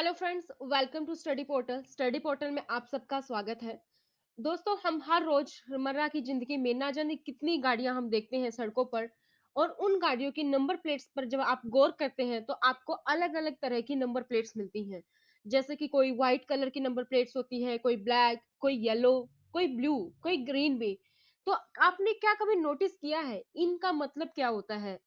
hello friends welcome to study portal study portal में आप सबका स्वागत है दोस्तों हम हर रोज रोजमर्रा की जिंदगी में ना जाने कितनी गाड़ियां हम देखते हैं सड़कों पर और उन गाड़ियों की नंबर प्लेट्स पर जब आप गौर करते हैं तो आपको अलग अलग तरह की नंबर प्लेट्स मिलती हैं जैसे कि कोई व्हाइट कलर की नंबर प्लेट्स होती है कोई ब्लैक कोई येलो कोई ब्लू कोई ग्रीन भी तो आपने क्या कभी नोटिस किया है इनका मतलब क्या होता है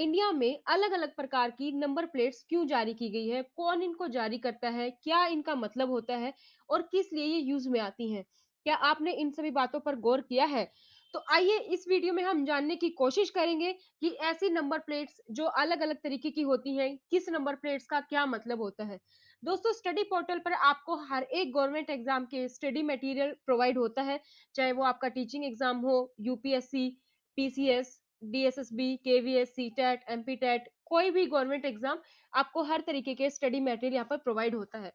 इंडिया में अलग अलग प्रकार की नंबर प्लेट्स क्यों जारी की गई है कौन इनको जारी करता है क्या इनका मतलब होता है और किस लिए ये यूज में आती हैं क्या आपने इन सभी बातों पर गौर किया है तो आइए इस वीडियो में हम जानने की कोशिश करेंगे कि ऐसी नंबर प्लेट्स जो अलग अलग तरीके की होती हैं किस नंबर प्लेट्स का क्या मतलब होता है दोस्तों स्टडी पोर्टल पर आपको हर एक गवर्नमेंट एग्जाम के स्टडी मटेरियल प्रोवाइड होता है चाहे वो आपका टीचिंग एग्जाम हो UPSC PCS D S S B K V S C TET M P TET कोई भी गवर्नमेंट एग्जाम आपको हर तरीके के स्टडी मटेरियल यहाँ पर प्रोवाइड होता है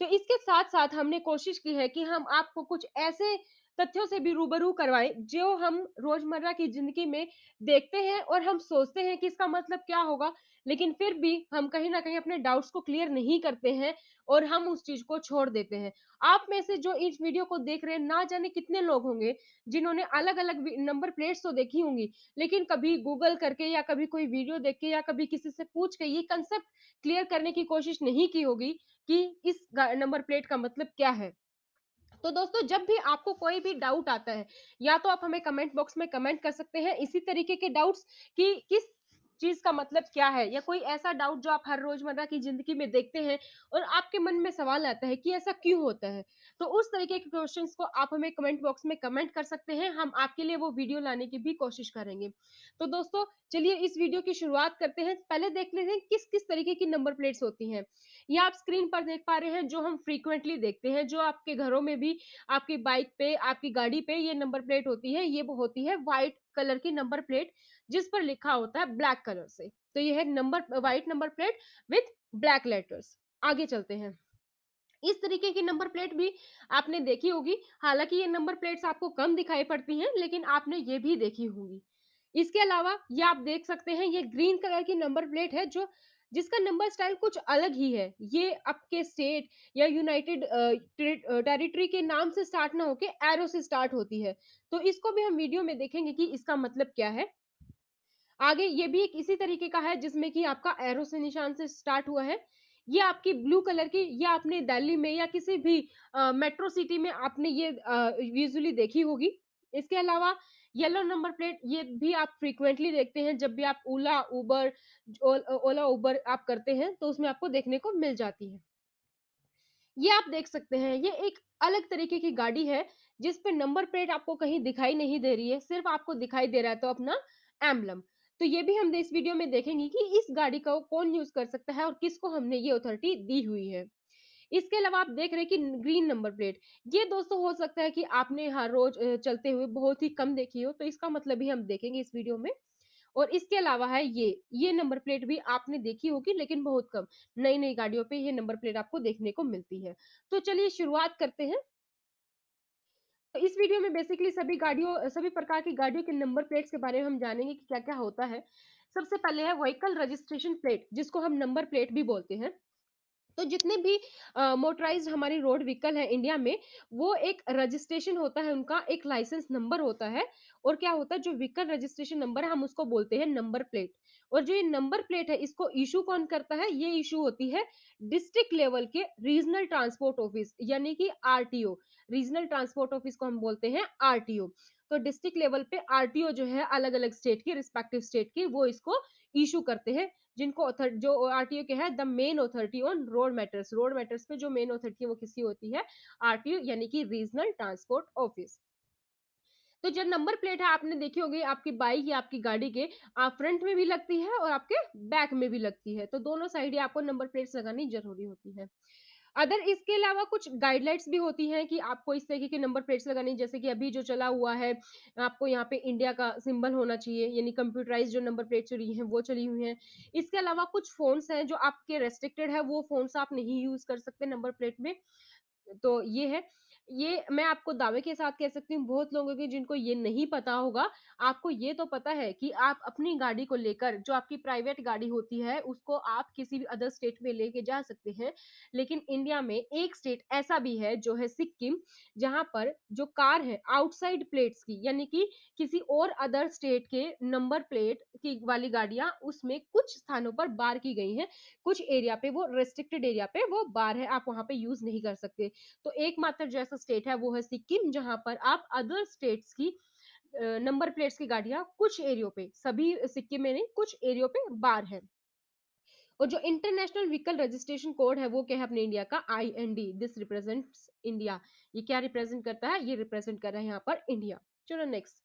तो इसके साथ साथ हमने कोशिश की है कि हम आपको कुछ ऐसे तथ्यों से भी रूबरू करवाएं जो हम रोजमर्रा की जिंदगी में देखते हैं और हम सोचते हैं कि इसका मतलब क्या होगा लेकिन फिर भी हम कहीं ना कहीं अपने डाउट्स को क्लियर नहीं करते हैं और हम उस चीज को छोड़ देते हैं आप में से जो इस वीडियो को देख रहे हैं ना जाने कितने लोग होंगे जिन्होंने अलग अलग नंबर प्लेट्स तो देखी होंगी लेकिन कभी गूगल करके या कभी कोई वीडियो देख के या कभी किसी से पूछ के ये कंसेप्ट क्लियर करने की कोशिश नहीं की होगी कि इस नंबर प्लेट का मतलब क्या है तो दोस्तों जब भी आपको कोई भी डाउट आता है या तो आप हमें कमेंट बॉक्स में कमेंट कर सकते हैं इसी तरीके के डाउट्स कि किस चीज का मतलब क्या है या कोई ऐसा डाउट जो आप हर रोजमर्रा की जिंदगी में देखते हैं और आपके मन में सवाल आता है कि ऐसा क्यों होता है तो उस तरीके के क्वेश्चंस को आप हमें कमेंट बॉक्स में कमेंट कर सकते हैं हम आपके लिए वो वीडियो लाने की भी कोशिश करेंगे तो दोस्तों चलिए इस वीडियो की शुरुआत करते हैं पहले देख लेते हैं किस किस तरीके की नंबर प्लेट्स होती हैं ये आप स्क्रीन पर देख पा रहे हैं जो हम फ्रीक्वेंटली देखते हैं जो आपके घरों में भी आपकी बाइक पे आपकी गाड़ी पे ये नंबर प्लेट होती है ये वो होती है व्हाइट कलर की नंबर प्लेट जिस पर लिखा होता है ब्लैक कलर से तो यह है number white number plate with black letters आगे चलते हैं इस तरीके की नंबर प्लेट भी आपने देखी होगी हालांकि ये नंबर प्लेट्स आपको कम दिखाई पड़ती हैं लेकिन आपने ये भी देखी होगी इसके अलावा ये आप देख सकते हैं ये ग्रीन कलर की नंबर प्लेट है जो जिसका नंबर स्टाइल कुछ अलग ही है ये आपके स्टेट या यूनाइटेड टेरिटरी के नाम से स्टार्ट ना होके एरो से स्टार्ट होती है तो इसको भी हम वीडियो में देखेंगे कि इसका मतलब क्या है आगे ये भी एक इसी तरीके का है जिसमें कि आपका एरो से निशान से स्टार्ट हुआ है ये आपकी ब्लू कलर की ये आपने दिल्ली में या किसी भी मेट्रो सिटी में आपने ये यूजली देखी होगी इसके अलावा येलो नंबर प्लेट ये भी आप फ्रीक्वेंटली देखते हैं जब भी आप ओला उबर ओला उबर आप करते हैं तो उसमें आपको देखने को मिल जाती है ये आप देख सकते हैं ये एक अलग तरीके की गाड़ी है जिसपे नंबर प्लेट आपको कहीं दिखाई नहीं दे रही है सिर्फ आपको दिखाई दे रहा है तो अपना एम्बलम तो ये भी हम इस वीडियो में देखेंगे कि इस गाड़ी का कौन यूज कर सकता है और किसको हमने ये अथॉरिटी दी हुई है इसके अलावा आप देख रहे हैं कि ग्रीन नंबर प्लेट ये दोस्तों हो सकता है कि आपने हर रोज चलते हुए बहुत ही कम देखी हो तो इसका मतलब भी हम देखेंगे इस वीडियो में और इसके अलावा है ये ये नंबर प्लेट भी आपने देखी होगी लेकिन बहुत कम नई नई गाड़ियों पे ये नंबर प्लेट आपको देखने को मिलती है तो चलिए शुरुआत करते हैं तो इस वीडियो में बेसिकली सभी गाड़ियों सभी प्रकार की गाड़ियों के नंबर प्लेट्स के बारे में हम जानेंगे कि क्या क्या होता है सबसे पहले है व्हीकल रजिस्ट्रेशन प्लेट जिसको हम नंबर प्लेट भी बोलते हैं तो जितने भी मोटराइज हमारी रोड व्हीकल है इंडिया में वो एक रजिस्ट्रेशन होता है उनका एक लाइसेंस नंबर होता है और क्या होता है जो व्हीकल रजिस्ट्रेशन नंबर है हम उसको बोलते हैं नंबर प्लेट और जो ये नंबर प्लेट है इसको इशू कौन करता है ये इशू होती है डिस्ट्रिक्ट लेवल के रीजनल ट्रांसपोर्ट ऑफिस यानी कि आरटीओ रीजनल ट्रांसपोर्ट ऑफिस को हम बोलते हैं आरटीओ तो डिस्ट्रिक्ट लेवल पे आरटीओ जो है अलग अलग स्टेट की रिस्पेक्टिव स्टेट की वो इसको इशू करते हैं जिनको जो आरटीओ के है the main authority on road matters road matters पे जो मेन अथॉरिटी है वो किसकी होती है आरटीओ यानी कि रीजनल ट्रांसपोर्ट ऑफिस तो जो नंबर प्लेट है आपने देखी होगी आपकी बाइक या आपकी गाड़ी के आप फ्रंट में भी लगती है और आपके बैक में भी लगती है तो दोनों साइड आपको नंबर प्लेट लगानी जरूरी होती है अदर इसके अलावा कुछ गाइडलाइंस भी होती हैं कि आपको इस तरीके के नंबर प्लेट्स लगानी जैसे कि अभी जो चला हुआ है आपको यहाँ पे इंडिया का सिंबल होना चाहिए यानी कंप्यूटराइज जो नंबर प्लेट चली हैं वो चली हुई हैं इसके अलावा कुछ फोन्स हैं जो आपके रेस्ट्रिक्टेड है वो फोन्स आप नहीं यूज कर सकते नंबर प्लेट में तो ये है ये मैं आपको दावे के साथ कह सकती हूँ बहुत लोगों के जिनको ये नहीं पता होगा आपको ये तो पता है कि आप अपनी गाड़ी को लेकर जो आपकी प्राइवेट गाड़ी होती है उसको आप किसी भी अदर स्टेट में लेके जा सकते हैं लेकिन इंडिया में एक स्टेट ऐसा भी है जो है सिक्किम जहाँ पर जो कार है आउटसाइड प्लेट्स की यानी कि किसी और अदर स्टेट के नंबर प्लेट की वाली गाड़ियां उसमें कुछ स्थानों पर बार की गई है कुछ एरिया पे वो रेस्ट्रिक्टेड एरिया पे वो बार है आप वहां पे यूज नहीं कर सकते तो एकमात्र जैसा जो स्टेट है वो है सिक्किम जहां पर आप अदर स्टेट्स की नंबर प्लेट्स की गाड़ियां कुछ एरियो पे सभी सिक्किम में नहीं कुछ एरियो पे बार है और जो इंटरनेशनल व्हीकल रजिस्ट्रेशन कोड है वो क्या है अपने इंडिया का I N D this represent India ये क्या रिप्रेजेंट करता है ये रिप्रेजेंट कर रहा है यहाँ पर इंडिया चलो नेक्स्ट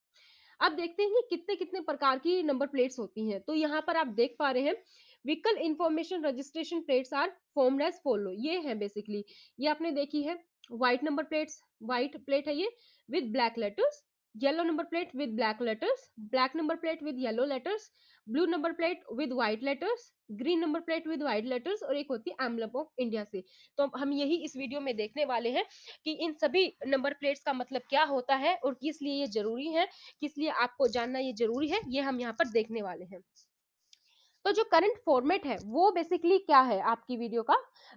अब देखते हैं कि कितने कितने प्रकार की नंबर प्लेट्स होती हैं तो यहाँ पर आप देख पा रहे हैं vehicle information registration plates are formless follow ये है बेसिकली ये आपने देखी है white number plates white plate है ये with black letters yellow number plate with black letters black number plate with yellow letters blue number plate with white letters green number plate with white letters और एक होती है emblem of India से तो हम यही इस वीडियो में देखने वाले हैं कि इन सभी नंबर प्लेट्स का मतलब क्या होता है और किस लिए ये जरूरी है किस लिए आपको जानना ये जरूरी है ये हम यहाँ पर देखने वाले हैं तो जो करंट फॉर्मेट है वो बेसिकली क्या है आपकी वीडियो का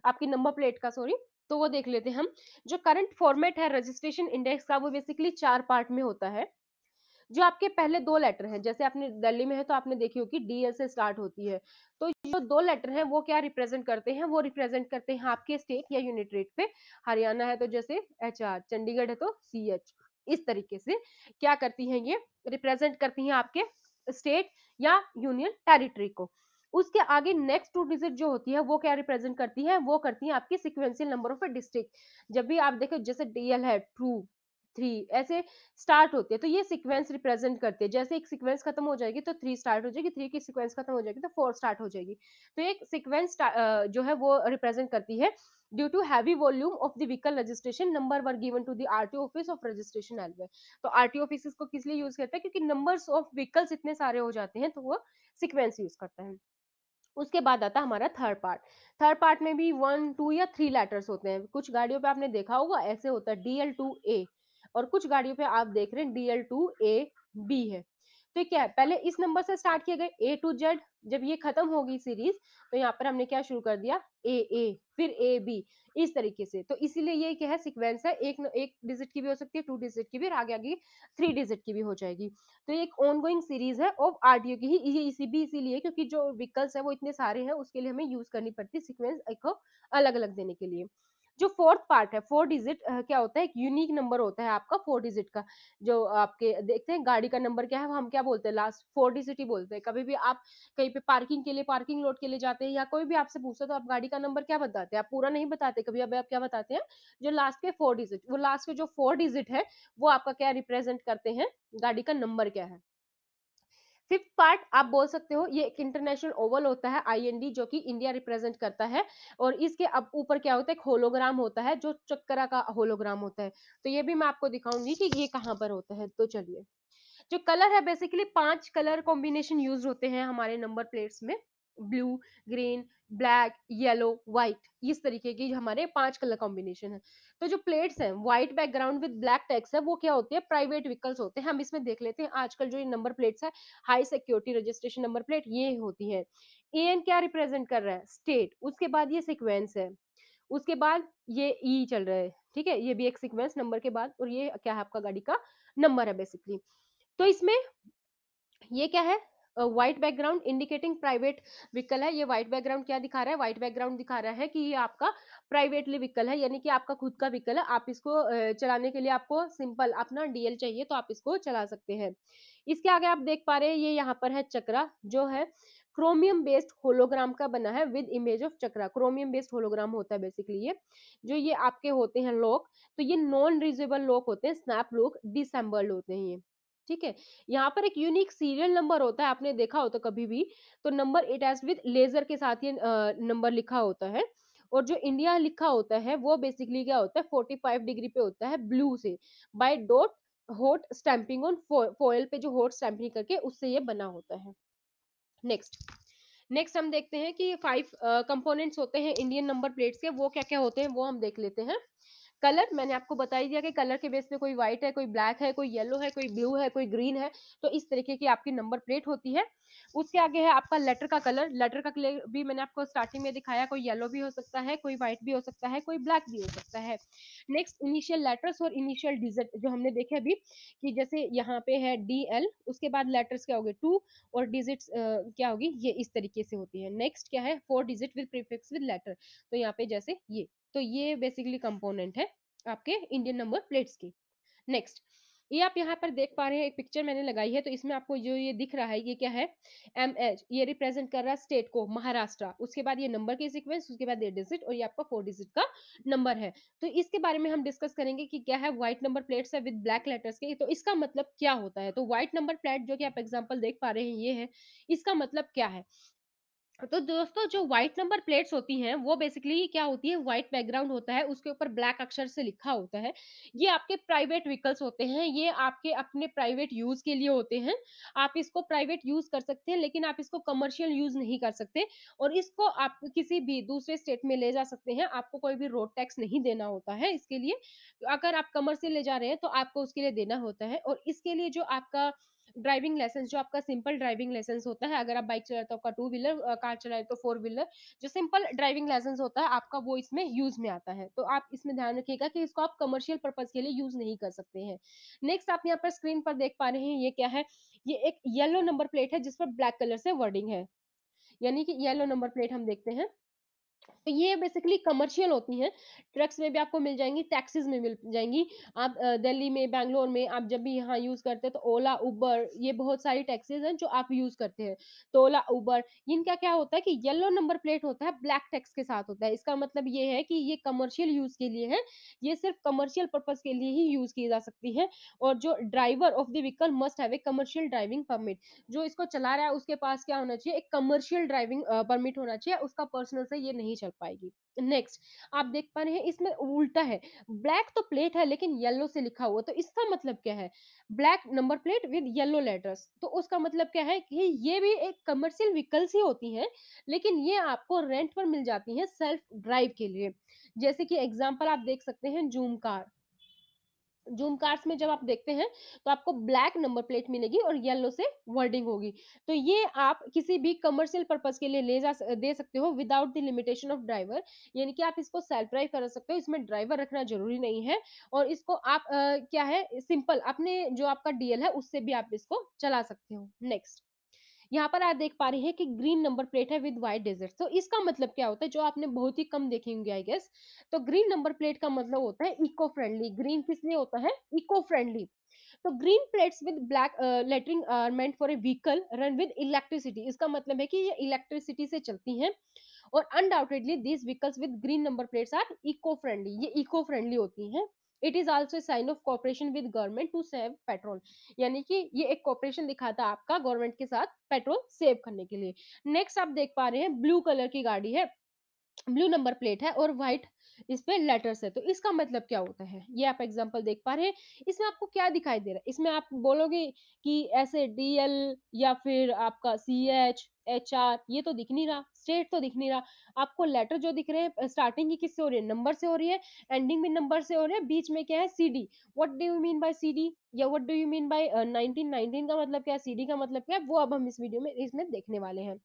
आपकी नंबर प्लेट का सॉरी तो वो देख लेते हैं हम जो करंट फॉर्मेट है रजिस्ट्रेशन इंडेक्स का वो बेसिकली चार पार्ट में होता है जो आपके पहले दो लेटर हैं जैसे आपने दिल्ली में है तो आपने देखी होगी डी एल से स्टार्ट होती है तो जो दो लेटर हैं वो क्या रिप्रेजेंट करते हैं वो रिप्रेजेंट करते हैं आपके स्टेट या यूनिट पे हरियाणा है तो जैसे एच चंडीगढ़ है तो सी इस तरीके से क्या करती हैं ये रिप्रेजेंट करती हैं आपके स्टेट या यूनियन टेरिटरी को उसके आगे नेक्स्ट टू डिजिट जो होती है वो क्या रिप्रेजेंट करती है वो करती है आपकी सिक्वेंशियल नंबर ऑफ डिस्ट्रिक्ट जब भी आप देखो जैसे डीएल है टू थ्री ऐसे स्टार्ट होते हैं तो ये सीक्वेंस रिप्रेजेंट करते हैं जैसे एक सीक्वेंस खत्म हो जाएगी तो थ्री स्टार्ट हो जाएगी थ्री की सीक्वेंस खत्म हो जाएगी तो फोर स्टार्ट हो जाएगी तो एक सीक्वेंस जो है वो रिप्रेजेंट करती है due to heavy volume of the vehicle registration number were given to the RTO office of registration एलवे तो आरटीओ ऑफिस को किस लिए यूज करता है क्योंकि नंबर्स ऑफ व्हीकल्स इतने सारे हो जाते हैं तो वो सिक्वेंस यूज करता है उसके बाद आता हमारा थर्ड पार्ट थर्ड पार्ट में भी वन टू या थ्री लेटर्स होते हैं कुछ गाड़ियों पे आपने देखा होगा ऐसे होता है डीएल टू ए और कुछ गाड़ियों पे आप देख रहे हैं डीएल टू ए बी है तो क्या है पहले इस नंबर से स्टार्ट किए गए ए टू जेड जब ये खत्म होगी सीरीज तो यहाँ पर हमने क्या शुरू कर दिया ए ए फिर ए बी इस तरीके से तो इसीलिए ये क्या है सीक्वेंस है एक एक डिजिट की भी हो सकती है टू डिजिट की भी और आगे आगे थ्री डिजिट की भी हो जाएगी तो ये एक ऑनगोइंग सीरीज है ऑफ आरडीओ की ही ये इसी भी इसीलिए क्योंकि जो व्हीकल्स है वो इतने सारे हैं उसके लिए हमें यूज करनी पड़ती है सिक्वेंस एक अलग अलग देने के लिए जो फोर्थ पार्ट है फोर डिजिट क्या होता है एक यूनिक नंबर होता है आपका फोर डिजिट का जो आपके देखते हैं गाड़ी का नंबर क्या है हम क्या बोलते हैं लास्ट फोर डिजिट ही बोलते हैं कभी भी आप कहीं पे पार्किंग के लिए पार्किंग लोड के लिए जाते हैं या कोई भी आपसे पूछता तो आप गाड़ी का नंबर क्या बताते हैं आप पूरा नहीं बताते कभी अभी आप क्या बताते हैं जो लास्ट के फोर डिजिट वो लास्ट के जो फोर डिजिट है वो आपका क्या रिप्रेजेंट करते हैं गाड़ी का नंबर क्या है फिफ्थ पार्ट आप बोल सकते हो ये एक इंटरनेशनल ओवल होता है आईएनडी जो कि इंडिया रिप्रेजेंट करता है और इसके अब ऊपर क्या होता है एक होलोग्राम होता है जो चक्करा का होलोग्राम होता है तो ये भी मैं आपको दिखाऊंगी कि ये कहाँ पर होता है तो चलिए जो कलर है बेसिकली पांच कलर कॉम्बिनेशन यूज होते हैं हमारे नंबर प्लेट्स में blue green black yellow white इस तरीके की हमारे पांच कलर कॉम्बिनेशन है तो जो प्लेट्स हैं white background with black text है वो क्या होते हैं प्राइवेट व्हीकल्स होते हैं हम इसमें देख लेते हैं आजकल जो ये नंबर प्लेट्स है high security registration number plate ये होती है ए एन क्या रिप्रेजेंट कर रहा है स्टेट उसके बाद ये सिक्वेंस है उसके बाद ये ई e चल रहा है ठीक है ये भी एक सिक्वेंस नंबर के बाद और ये क्या है आपका गाड़ी का नंबर है बेसिकली तो इसमें ये क्या है white background indicating private vehicle है ये व्हाइट बैकग्राउंड क्या दिखा रहा है व्हाइट बैकग्राउंड दिखा रहा है कि ये आपका प्राइवेटली व्हीकल है यानी कि आपका खुद का व्हीकल है आप इसको चलाने के लिए आपको सिंपल अपना डीएल चाहिए तो आप इसको चला सकते हैं इसके आगे आप देख पा रहे हैं ये यहाँ पर है चक्रा जो है क्रोमियम बेस्ड होलोग्राम का बना है with image of chakra chromium based hologram होता है बेसिकली ये जो ये आपके होते हैं लोक तो ये नॉन रिजेबल लोक होते हैं स्नैप लोक डिसम्बल्ड होते हैं ये ठीक है यहाँ पर एक यूनिक सीरियल नंबर होता है आपने देखा होता कभी भी तो नंबर एटैच विद लेजर के साथ ये नंबर लिखा होता है और जो इंडिया लिखा होता है वो बेसिकली क्या होता है 45 डिग्री पे होता है ब्लू से by dot hot stamping on foil पे जो हॉट स्टैंपिंग करके उससे ये बना होता है नेक्स्ट नेक्स्ट हम देखते हैं कि फाइव कंपोनेंट्स uh, होते हैं इंडियन नंबर प्लेट्स के वो क्या क्या होते हैं वो हम देख लेते हैं कलर मैंने आपको बताई दिया कि कलर के बेस पे कोई व्हाइट है कोई ब्लैक है कोई येलो है कोई ब्लू है कोई ग्रीन है तो इस तरीके की आपकी नंबर प्लेट होती है उसके आगे है आपका लेटर का कलर लेटर का कलर भी मैंने आपको स्टार्टिंग में दिखाया कोई येलो भी हो सकता है कोई व्हाइट भी हो सकता है कोई ब्लैक भी हो सकता है नेक्स्ट इनिशियल लेटर्स और इनिशियल डिजिट जो हमने देखे अभी कि जैसे यहाँ पे है डी एल उसके बाद लेटर्स क्या हो गए टू और डिजिट क्या होगी ये इस तरीके से होती है नेक्स्ट क्या है four digit with prefix with letter तो यहाँ पे जैसे ये तो ये बेसिकली कंपोनेंट है आपके इंडियन नंबर प्लेट्स की नेक्स्ट ये आप यहाँ पर देख पा रहे हैं एक पिक्चर मैंने लगाई है तो इसमें आपको जो ये दिख रहा है ये क्या है एम एच ये रिप्रेजेंट कर रहा है स्टेट को महाराष्ट्र उसके बाद ये नंबर की सिक्वेंस उसके बाद ये डिजिट और ये आपका फोर डिजिट का नंबर है तो इसके बारे में हम डिस्कस करेंगे कि क्या है व्हाइट नंबर प्लेट्स है विद ब्लैक लेटर्स के तो इसका मतलब क्या होता है तो व्हाइट नंबर प्लेट जो कि आप एग्जाम्पल देख पा रहे हैं ये है इसका मतलब क्या है तो दोस्तों जो व्हाइट नंबर प्लेट्स होती हैं वो बेसिकली क्या होती है व्हाइट बैकग्राउंड होता है उसके ऊपर ब्लैक अक्षर से लिखा होता है ये आपके प्राइवेट व्हीकल्स होते हैं ये आपके अपने प्राइवेट यूज के लिए होते हैं आप इसको प्राइवेट यूज कर सकते हैं लेकिन आप इसको कमर्शियल यूज नहीं कर सकते और इसको आप किसी भी दूसरे स्टेट में ले जा सकते हैं आपको कोई भी रोड टैक्स नहीं देना होता है इसके लिए अगर आप कमर्शियल ले जा रहे हैं तो आपको उसके लिए देना होता है और इसके लिए जो आपका ड्राइविंग लाइसेंस जो आपका सिंपल ड्राइविंग लाइसेंस होता है अगर आप बाइक चलाए तो आपका टू व्हीलर कार चलाए तो फोर व्हीलर जो सिंपल ड्राइविंग लाइसेंस होता है आपका वो इसमें यूज में आता है तो आप इसमें ध्यान रखिएगा कि इसको आप कमर्शियल पर्पज के लिए यूज नहीं कर सकते हैं नेक्स्ट आप यहाँ पर स्क्रीन पर देख पा रहे हैं ये क्या है ये एक येलो नंबर प्लेट है जिस पर ब्लैक कलर से वर्डिंग है यानी कि येलो नंबर प्लेट हम देखते हैं तो ये बेसिकली कमर्शियल होती हैं ट्रक्स में भी आपको मिल जाएंगी टैक्सीज में मिल जाएंगी आप दिल्ली में बैंगलोर में आप जब भी यहाँ यूज़ करते हैं तो ओला उबर ये बहुत सारी टैक्सीज हैं जो आप यूज़ करते हैं तो ओला उबर इनका क्या होता है कि येलो नंबर प्लेट होता है ब्लैक टैक्स के साथ होता है इसका मतलब ये है कि ये कमर्शियल यूज़ के लिए है ये सिर्फ कमर्शियल पर्पज के लिए ही यूज़ की जा सकती है और जो driver of the vehicle must have a commercial driving permit जो इसको चला रहा है उसके पास क्या होना चाहिए एक कमर्शियल ड्राइविंग परमिट होना चाहिए उसका पर्सनल से ये नहीं चल पाएगी नेक्स्ट आप देख पा रहे हैं इसमें उल्टा है ब्लैक तो प्लेट है लेकिन येलो से लिखा हुआ तो इसका मतलब क्या है black number plate with yellow letters तो उसका मतलब क्या है कि ये भी एक कमर्शियल व्हीकल्स ही होती हैं लेकिन ये आपको रेंट पर मिल जाती हैं सेल्फ ड्राइव के लिए जैसे कि एग्जाम्पल आप देख सकते हैं जूम कार जूम कार्स में जब आप देखते हैं तो आपको ब्लैक नंबर प्लेट मिलेगी और येलो से वर्डिंग होगी तो ये आप किसी भी कमर्शियल पर्पज के लिए ले जा दे सकते हो without the limitation of driver यानी कि आप इसको सेल्फ ड्राइव कर सकते हो इसमें ड्राइवर रखना जरूरी नहीं है और इसको आप आ, क्या है सिंपल अपने जो आपका डीएल है उससे भी आप इसको चला सकते हो नेक्स्ट यहाँ पर आप देख पा रहे हैं कि ग्रीन नंबर प्लेट है विद व्हाइट डेजर्ट तो इसका मतलब क्या होता है जो आपने बहुत ही कम देखे होंगे आई गेस तो ग्रीन नंबर प्लेट का मतलब होता है इको फ्रेंडली ग्रीन किस लिए होता है इको फ्रेंडली तो green plates with black lettering are meant for a vehicle run with electricity इसका मतलब है कि ये इलेक्ट्रिसिटी से चलती हैं और undoubtedly these vehicles with green number plates are eco friendly ये इको फ्रेंडली होती हैं it is also sign of cooperation with government to save petrol यानी कि ये एक कॉपरेशन दिखाता है आपका गवर्नमेंट के साथ पेट्रोल सेव करने के लिए नेक्स्ट आप देख पा रहे हैं ब्लू कलर की गाड़ी है ब्लू नंबर प्लेट है और व्हाइट इस पे लेटर्स है तो इसका मतलब क्या होता है ये आप एग्जांपल देख पा रहे हैं इसमें आपको क्या दिखाई दे रहा है इसमें आप बोलोगे कि ऐसे डीएल या फिर आपका सी एच एच आर ये तो दिख नहीं रहा स्टेट तो दिख नहीं रहा आपको लेटर जो दिख रहे हैं स्टार्टिंग की किससे हो रही है नंबर से हो रही है एंडिंग भी नंबर से हो रही है बीच में क्या है C D what do you mean by C D या what do you mean by nineteen nineteen का मतलब क्या है सी डी का मतलब क्या है वो अब हम इस वीडियो में इसमें देखने वाले हैं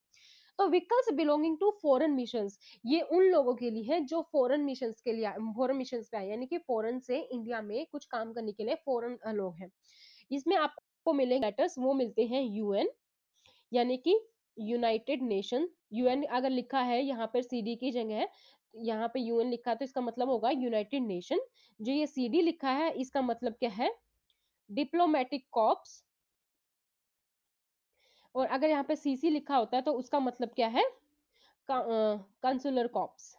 तो vehicles belonging to foreign mission ये उन लोगों के लिए है जो फॉरेन मिशन के लिए फॉरेन मिशन पे आए यानी कि फॉरेन से इंडिया में कुछ काम करने के लिए फॉरेन uh, लोग हैं इसमें आपको मिलेंगे लेटर्स वो मिलते हैं यूएन यानी कि यूनाइटेड नेशन यूएन अगर लिखा है यहाँ पर सी की जगह यहाँ पे यूएन लिखा है तो इसका मतलब होगा यूनाइटेड नेशन जो ये सी लिखा है इसका मतलब क्या है डिप्लोमेटिक कॉप्स और अगर यहाँ पे सीसी लिखा होता है तो उसका मतलब क्या है कंसुलर कॉप्स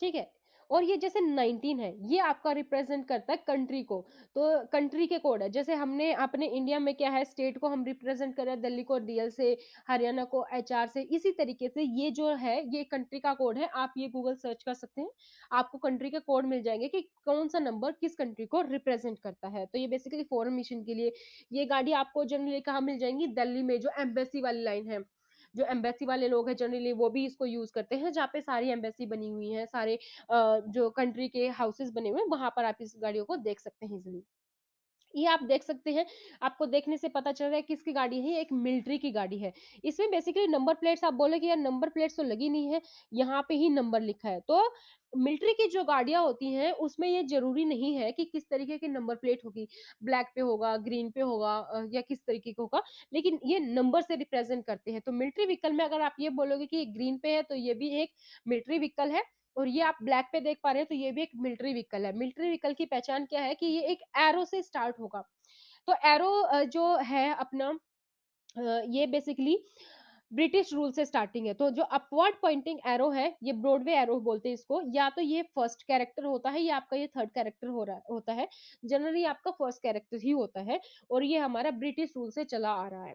ठीक है और ये जैसे 19 है ये आपका रिप्रेजेंट करता है कंट्री को तो कंट्री के कोड है जैसे हमने अपने इंडिया में क्या है स्टेट को हम रिप्रेजेंट कर रहे हैं दिल्ली को डीएल से हरियाणा को एच से इसी तरीके से ये जो है ये कंट्री का कोड है आप ये गूगल सर्च कर सकते हैं आपको कंट्री के कोड मिल जाएंगे कि कौन सा नंबर किस कंट्री को रिप्रेजेंट करता है तो ये बेसिकली फॉरन मिशन के लिए ये गाड़ी आपको जनरली कहाँ मिल जाएंगी दिल्ली में जो एम्बेसी वाली लाइन है जो एम्बेसी वाले लोग हैं जनरली वो भी इसको यूज करते हैं जहाँ पे सारी एम्बेसी बनी हुई है सारे जो कंट्री के हाउसेज बने हुए हैं वहां पर आप इस गाड़ियों को देख सकते हैं इजिली ये आप देख सकते हैं आपको देखने से पता चल रहा है किसकी गाड़ी है एक मिलिट्री की गाड़ी है इसमें बेसिकली नंबर प्लेट्स आप बोले कि यार नंबर प्लेट्स तो लगी नहीं है यहाँ पे ही नंबर लिखा है तो मिलिट्री की जो गाड़ियां होती हैं उसमें ये जरूरी नहीं है कि किस तरीके की नंबर प्लेट होगी ब्लैक पे होगा ग्रीन पे होगा या किस तरीके का होगा लेकिन ये नंबर से रिप्रेजेंट करते हैं तो मिलिट्री व्हीकल में अगर आप ये बोलोगे कि ग्रीन पे है तो ये भी एक मिलिट्री व्हीकल है और ये आप ब्लैक पे देख पा रहे हैं तो ये भी एक मिलिट्री व्हीकल है मिलिट्री व्हीकल की पहचान क्या है कि ये एक एरो से स्टार्ट होगा तो एरो जो है अपना ये बेसिकली ब्रिटिश रूल से स्टार्टिंग है तो जो अपवर्ड पॉइंटिंग एरो है ये ब्रॉडवे एरो बोलते हैं इसको या तो ये फर्स्ट कैरेक्टर होता है या आपका ये थर्ड कैरेक्टर हो रहा होता है जनरली आपका फर्स्ट कैरेक्टर ही होता है और ये हमारा ब्रिटिश रूल से चला आ रहा है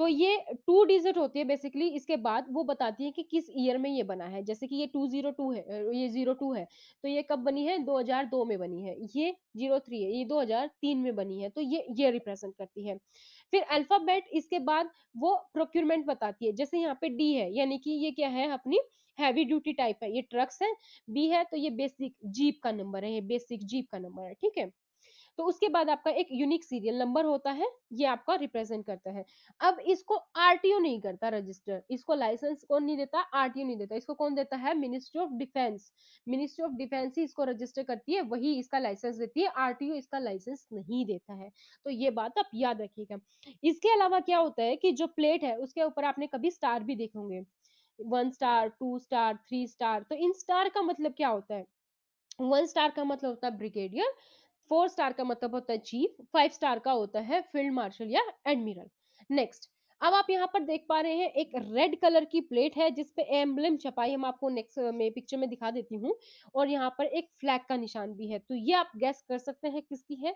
तो ये टू डिजिट होती है बेसिकली इसके बाद वो बताती है कि किस ईयर में ये बना है जैसे कि ये टू जीरो टू है ये जीरो टू है तो ये कब बनी है दो हजार दो में बनी है ये जीरो थ्री है ये दो हजार तीन में बनी है तो ये ये रिप्रेजेंट करती है फिर अल्फाबेट इसके बाद वो प्रोक्यूरमेंट बताती है जैसे यहाँ पे डी है यानी कि ये क्या है अपनी हैवी ड्यूटी टाइप है ये ट्रक्स है बी है तो ये बेसिक जीप का नंबर है ये बेसिक जीप का नंबर है ठीक है तो उसके बाद आपका एक यूनिक सीरियल नंबर होता है ये आपका रिप्रेजेंट करता है अब इसको आरटीओ नहीं करता रजिस्टर इसको लाइसेंस कौन नहीं देता आरटीओ नहीं देता इसको कौन देता है ministry of defence ministry of defence ही इसको रजिस्टर करती है वही इसका लाइसेंस देती है आरटीओ इसका लाइसेंस नहीं देता है तो ये बात आप याद रखिएगा इसके अलावा क्या होता है कि जो प्लेट है उसके ऊपर आपने कभी स्टार भी देखे होंगे one star two star three star तो इन स्टार का मतलब क्या होता है वन स्टार का मतलब होता है ब्रिगेडियर फोर स्टार का मतलब होता है चीफ फाइव स्टार का होता है फील्ड मार्शल या एडमिरल नेक्स्ट अब आप यहाँ पर देख पा रहे हैं एक रेड कलर की प्लेट है जिसपे एम्बलम छपाई हम आपको नेक्स्ट में पिक्चर में दिखा देती हूँ और यहाँ पर एक फ्लैग का निशान भी है तो ये आप गैस कर सकते हैं किसकी है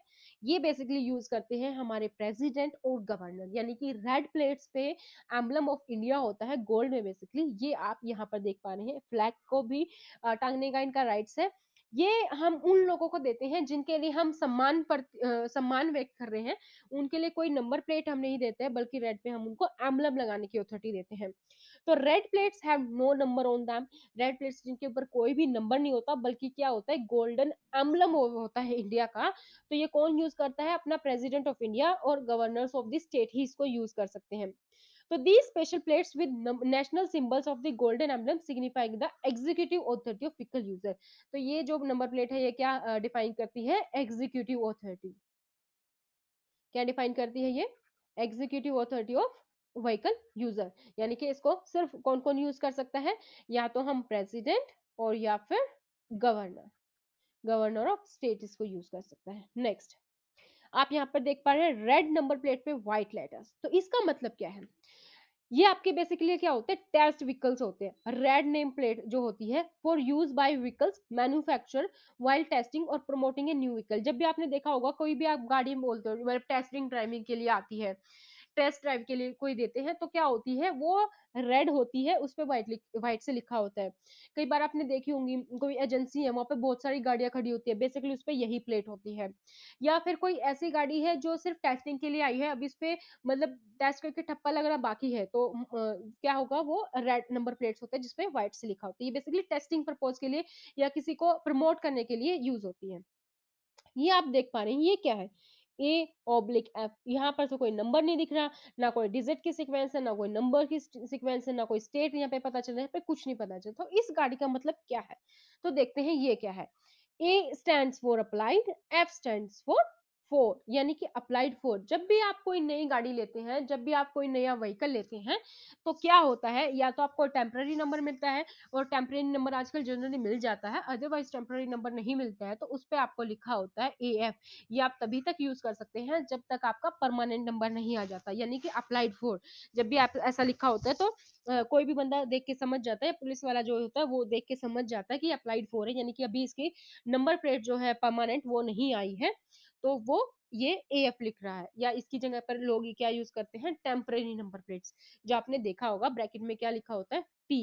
ये बेसिकली यूज करते हैं हमारे प्रेसिडेंट और गवर्नर यानी कि रेड प्लेट्स पे एम्बलम ऑफ इंडिया होता है गोल्ड में बेसिकली ये आप यहाँ पर देख पा रहे हैं फ्लैग को भी टांगने का इनका राइट्स है ये हम उन लोगों को देते हैं जिनके लिए हम सम्मान पर सम्मान व्यक्त कर रहे हैं उनके लिए कोई नंबर प्लेट हम नहीं देते हैं बल्कि रेड पे हम उनको एम्बलम लगाने की अथॉरिटी देते हैं तो red plates have no number on them red plates जिनके ऊपर कोई भी नंबर नहीं होता बल्कि क्या होता है गोल्डन एम्बलम होता है इंडिया का तो ये कौन यूज करता है अपना प्रेजिडेंट ऑफ इंडिया और गवर्नर्स ऑफ द स्टेट ही इसको यूज कर सकते हैं तो the special plates with national symbols of the golden emblem signifying the executive authority of vehicle user तो ये जो नंबर प्लेट है ये क्या डिफाइन uh, करती है एग्जीक्यूटिव ऑथोरिटी क्या डिफाइन करती है ये executive authority of vehicle user यानी कि इसको सिर्फ कौन कौन यूज कर सकता है या तो हम प्रेसिडेंट और या फिर गवर्नर गवर्नर ऑफ स्टेट इसको यूज कर सकता है नेक्स्ट आप यहाँ पर देख पा रहे हैं रेड नंबर प्लेट पे व्हाइट लेटर्स तो इसका मतलब क्या है ये आपके बेसिकली क्या होते हैं टेस्ट व्हीकल्स होते हैं रेड नेम प्लेट जो होती है for use by vehicles manufacture while testing और प्रमोटिंग ए न्यू व्हीकल जब भी आपने देखा होगा कोई भी आप गाड़ी बोलते हो टेस्टिंग ड्राइविंग के लिए आती है टेस्ट ड्राइव के लिए कोई देते हैं तो क्या होती है वो रेड होती है उस पर व्हाइट व्हाइट से लिखा होता है कई बार आपने देखी होंगी कोई एजेंसी है वहाँ पे बहुत सारी गाड़ियाँ खड़ी होती है बेसिकली उस पर यही प्लेट होती है या फिर कोई ऐसी गाड़ी है जो सिर्फ टेस्टिंग के लिए आई है अभी इस पर मतलब टेस्ट करके ठप्पा लगना बाकी है तो आ, क्या होगा वो रेड नंबर प्लेट्स होते हैं जिसपे व्हाइट से लिखा होता है ये बेसिकली टेस्टिंग परपोज के लिए या किसी को प्रमोट करने के लिए यूज होती है ये आप देख पा रहे हैं ये क्या है ए ऑब्लिक एफ यहाँ पर तो कोई नंबर नहीं दिख रहा ना कोई डिजिट की सीक्वेंस है ना कोई नंबर की सीक्वेंस है ना कोई स्टेट यहाँ पे पता चल रहा है पे कुछ नहीं पता चलता तो इस गाड़ी का मतलब क्या है तो देखते हैं ये क्या है A stand for applied F stand for for यानी कि अप्लाइड फोर जब भी आप कोई नई गाड़ी लेते हैं जब भी आप कोई नया व्हीकल लेते हैं तो क्या होता है या तो आपको टेम्पररी नंबर मिलता है और टेम्प्रेरी नंबर आजकल जनरली मिल जाता है अदरवाइज टेम्प्रेरी नंबर नहीं मिलता है तो उस पर आपको लिखा होता है ए एफ ये आप तभी तक यूज कर सकते हैं जब तक आपका परमानेंट नंबर नहीं आ जाता यानी कि अप्लाइड फोर जब भी आप ऐसा लिखा होता है तो कोई भी बंदा देख के समझ जाता है पुलिस वाला जो होता है वो देख के समझ जाता है कि अप्लाइड फोर है यानी कि अभी इसकी नंबर प्लेट जो है परमानेंट वो नहीं आई है तो वो ये ए एफ लिख रहा है या इसकी जगह पर लोग क्या यूज करते हैं टेम्परेरी नंबर प्लेट्स जो आपने देखा होगा ब्रैकेट में क्या लिखा होता है टी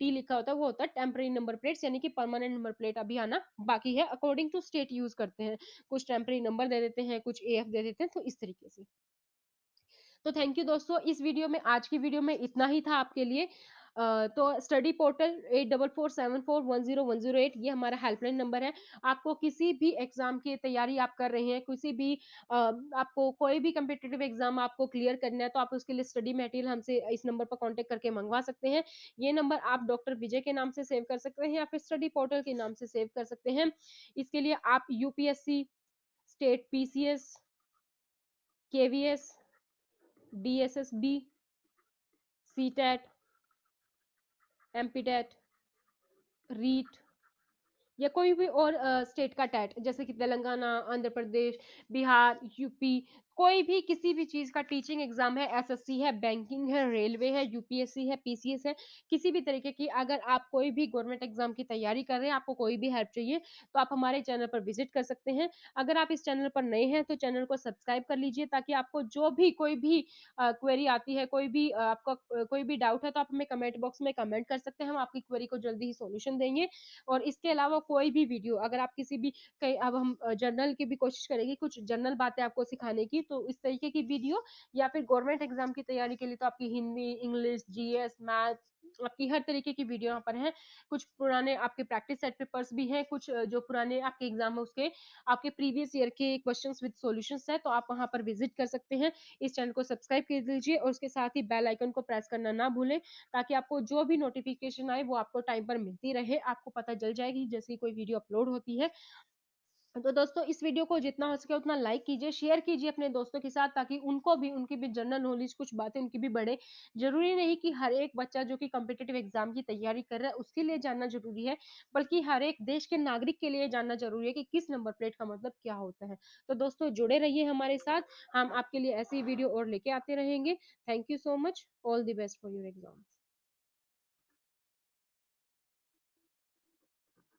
टी लिखा होता है वो होता है टेम्परेरी नंबर प्लेट्स यानी कि परमानेंट नंबर प्लेट अभी आना बाकी है अकॉर्डिंग टू स्टेट यूज करते हैं कुछ टेम्प्रेरी नंबर दे देते हैं कुछ ए एफ दे देते हैं तो इस तरीके से तो थैंक यू दोस्तों इस वीडियो में आज की वीडियो में इतना ही था आपके लिए तो study portal eight double four seven four one zero one zero eight ये हमारा हेल्पलाइन नंबर है आपको किसी भी एग्जाम की तैयारी आप कर रहे हैं किसी भी आपको कोई भी कम्पिटेटिव एग्जाम आपको क्लियर करना है तो आप उसके लिए स्टडी मटेरियल हमसे इस नंबर पर कॉन्टेक्ट करके मंगवा सकते हैं ये नंबर आप डॉक्टर विजय के नाम से सेव कर सकते हैं या फिर स्टडी पोर्टल के नाम से सेव कर सकते हैं इसके लिए आप UPSC state PCS KVS DSSB CTET MPTET REET या कोई भी और स्टेट का टैट जैसे कि तेलंगाना आंध्र प्रदेश बिहार यूपी कोई भी किसी भी चीज का टीचिंग एग्जाम है एसएससी है बैंकिंग है रेलवे है यूपीएससी है पीसीएस है किसी भी तरीके की अगर आप कोई भी गवर्नमेंट एग्जाम की तैयारी कर रहे हैं आपको कोई भी हेल्प चाहिए तो आप हमारे चैनल पर विजिट कर सकते हैं अगर आप इस चैनल पर नए हैं तो चैनल को सब्सक्राइब कर लीजिए ताकि आपको जो भी कोई भी क्वेरी आती है कोई भी आपका कोई भी डाउट है तो आप हमें कमेंट बॉक्स में कमेंट कर सकते हैं हम आपकी क्वेरी को जल्दी ही सोल्यूशन देंगे और इसके अलावा कोई भी वीडियो अगर आप किसी भी अब हम जर्नल की भी कोशिश करेंगे कुछ जर्नल बातें आपको सिखाने की होगी तो इस तरीके की वीडियो या फिर गवर्नमेंट एग्जाम की तैयारी के लिए तो आपकी हिंदी इंग्लिश जीएस मैथ आपकी हर तरीके की वीडियो यहाँ पर है कुछ पुराने आपके प्रैक्टिस सेट पेपर्स भी हैं कुछ जो पुराने आपके एग्जाम है उसके आपके प्रीवियस ईयर के क्वेश्चंस विद सॉल्यूशंस है तो आप वहाँ पर विजिट कर सकते हैं इस चैनल को सब्सक्राइब कर दीजिए और उसके साथ ही बेल आइकन को प्रेस करना ना भूलें ताकि आपको जो भी नोटिफिकेशन आए वो आपको टाइम पर मिलती रहे आपको पता चल जाएगी जैसे कोई वीडियो अपलोड होती है तो दोस्तों इस वीडियो को जितना हो सके उतना लाइक कीजिए शेयर कीजिए अपने दोस्तों के साथ ताकि उनको भी उनकी भी जनरल नॉलेज कुछ बातें उनकी भी बढ़े जरूरी नहीं कि हर एक बच्चा जो कि कॉम्पिटेटिव एग्जाम की तैयारी कर रहा है उसके लिए जानना जरूरी है बल्कि हर एक देश के नागरिक के लिए जानना जरूरी है कि किस नंबर प्लेट का मतलब क्या होता है तो दोस्तों जुड़े रहिए हमारे साथ हम आपके लिए ऐसी वीडियो और लेके आते रहेंगे thank you so much all the best for your exam